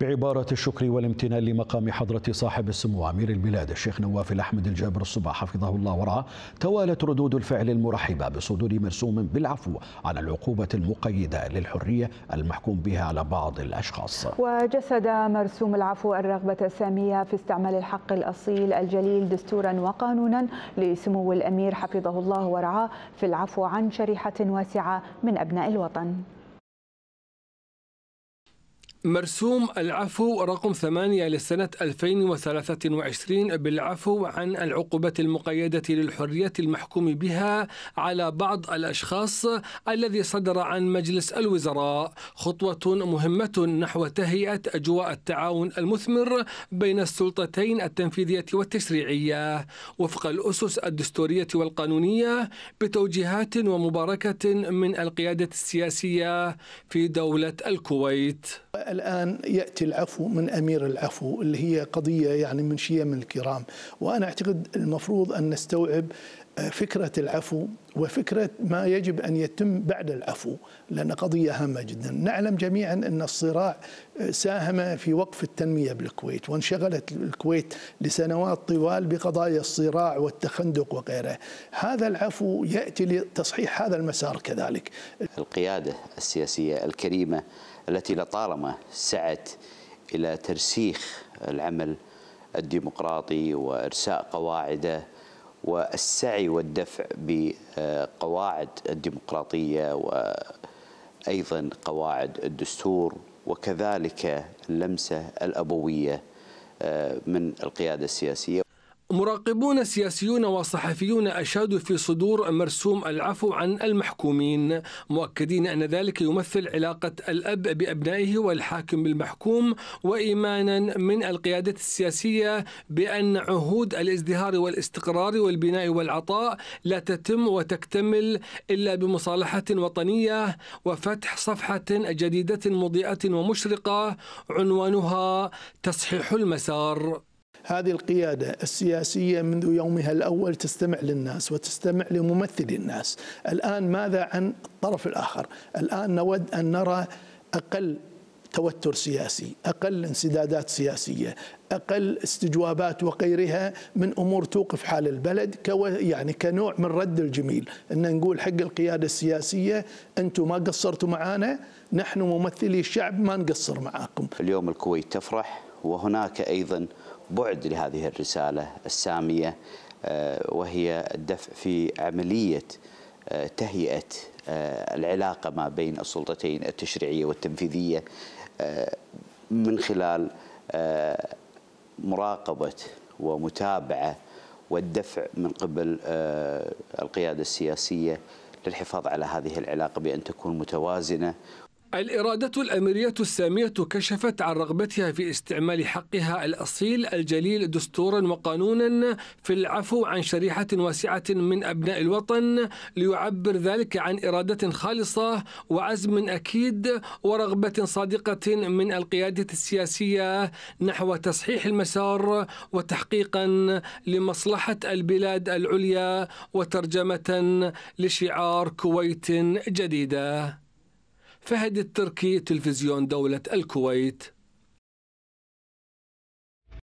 بعبارة الشكر والامتنان لمقام حضرة صاحب السمو أمير البلاد الشيخ نواف الأحمد الجابر الصباح حفظه الله ورعاه توالت ردود الفعل المرحبة بصدور مرسوم بالعفو عن العقوبة المقيدة للحرية المحكوم بها على بعض الأشخاص وجسد مرسوم العفو الرغبة السامية في استعمال الحق الأصيل الجليل دستورا وقانونا لسمو الأمير حفظه الله ورعاه في العفو عن شريحة واسعة من أبناء الوطن مرسوم العفو رقم ثمانية لسنة 2023 بالعفو عن العقوبة المقيدة للحرية المحكوم بها على بعض الأشخاص الذي صدر عن مجلس الوزراء خطوة مهمة نحو تهيئة أجواء التعاون المثمر بين السلطتين التنفيذية والتشريعية وفق الأسس الدستورية والقانونية بتوجيهات ومباركة من القيادة السياسية في دولة الكويت الآن يأتي العفو من أمير العفو اللي هي قضية يعني منشية من الكرام وأنا أعتقد المفروض أن نستوعب فكرة العفو وفكرة ما يجب أن يتم بعد العفو لأن قضية هامة جدا نعلم جميعا أن الصراع آه، ساهم في وقف التنمية بالكويت وانشغلت الكويت لسنوات طوال بقضايا الصراع والتخندق وغيره هذا العفو يأتي لتصحيح هذا المسار كذلك القيادة السياسية الكريمة التي لطالما سعت إلى ترسيخ العمل الديمقراطي وإرساء قواعده والسعي والدفع بقواعد الديمقراطية وأيضا قواعد الدستور وكذلك اللمسة الأبوية آه، من القيادة السياسية مراقبون سياسيون وصحفيون أشادوا في صدور مرسوم العفو عن المحكومين مؤكدين أن ذلك يمثل علاقة الأب بأبنائه والحاكم بالمحكوم وإيمانا من القيادة السياسية بأن عهود الازدهار والاستقرار والبناء والعطاء لا تتم وتكتمل إلا بمصالحة وطنية وفتح صفحة جديدة مضيئة ومشرقة عنوانها تصحيح المسار هذه القيادة السياسية منذ يومها الأول تستمع للناس وتستمع لممثلي الناس الآن ماذا عن الطرف الآخر الآن نود أن نرى أقل توتر سياسي أقل انسدادات سياسية أقل استجوابات وغيرها من أمور توقف حال البلد كو يعني كنوع من رد الجميل أن نقول حق القيادة السياسية أنتم ما قصرتوا معانا نحن ممثلي الشعب ما نقصر معاكم اليوم الكويت تفرح وهناك أيضا بعد لهذه الرسالة السامية آه، وهي الدفع في عملية تهيئه آه، العلاقه ما بين السلطتين التشريعيه والتنفيذيه آه، من خلال آه، مراقبه ومتابعه والدفع من قبل القياده السياسيه للحفاظ على هذه العلاقه بان تكون متوازنه الإرادة الأميرية السامية كشفت عن رغبتها في استعمال حقها الأصيل الجليل دستورا وقانونا في العفو عن شريحة واسعة من أبناء الوطن ليعبر ذلك عن إرادة خالصة وعزم أكيد ورغبة صادقة من القيادة السياسية نحو تصحيح المسار وتحقيقا لمصلحة البلاد العليا وترجمة لشعار كويت جديدة فهد التركي تلفزيون دولة الكويت